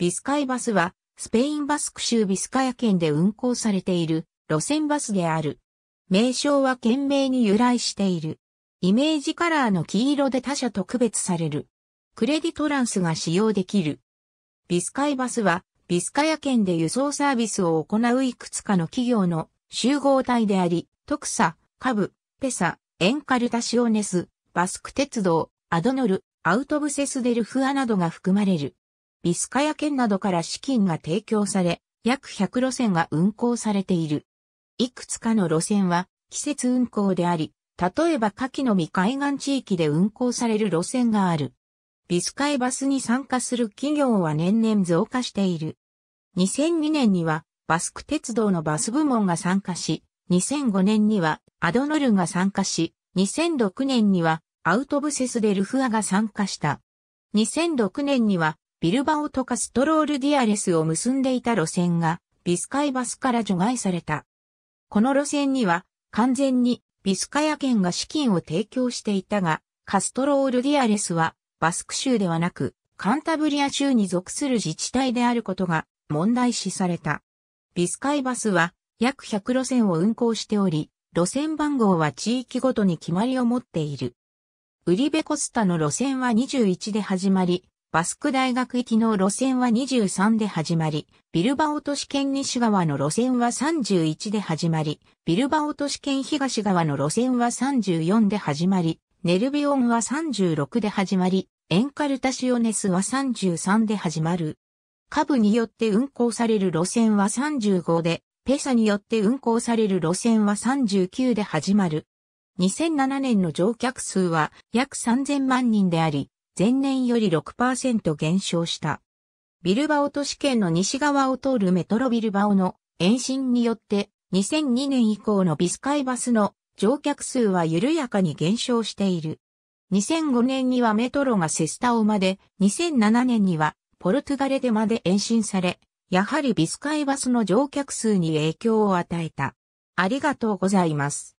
ビスカイバスは、スペインバスク州ビスカヤ県で運行されている路線バスである。名称は県名に由来している。イメージカラーの黄色で他社と区別される。クレディトランスが使用できる。ビスカイバスは、ビスカヤ県で輸送サービスを行ういくつかの企業の集合体であり、トクサ、カブ、ペサ、エンカルタシオネス、バスク鉄道、アドノル、アウトブセスデルフアなどが含まれる。ビスカヤ県などから資金が提供され、約100路線が運行されている。いくつかの路線は季節運行であり、例えば夏季の未海岸地域で運行される路線がある。ビスカイバスに参加する企業は年々増加している。2002年にはバスク鉄道のバス部門が参加し、2005年にはアドノルが参加し、2006年にはアウトブセスでルフアが参加した。2006年にはビルバオとカストロールディアレスを結んでいた路線が、ビスカイバスから除外された。この路線には、完全にビスカヤ県が資金を提供していたが、カストロールディアレスは、バスク州ではなく、カンタブリア州に属する自治体であることが問題視された。ビスカイバスは約100路線を運行しており、路線番号は地域ごとに決まりを持っている。ウリベコスタの路線は21で始まり、バスク大学行きの路線は23で始まり、ビルバオ都市圏西側の路線は31で始まり、ビルバオ都市圏東側の路線は34で始まり、ネルビオンは36で始まり、エンカルタシオネスは33で始まる。下部によって運行される路線は35で、ペサによって運行される路線は39で始まる。2007年の乗客数は約3000万人であり、前年より6%減少した。ビルバオ都市圏の西側を通るメトロビルバオの延伸によって2002年以降のビスカイバスの乗客数は緩やかに減少している。2005年にはメトロがセスタオまで、2007年にはポルトガレでまで延伸され、やはりビスカイバスの乗客数に影響を与えた。ありがとうございます。